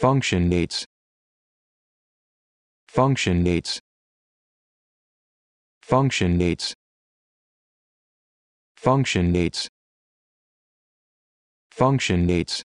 Function dates. Function dates. Function dates. Function dates. Function dates.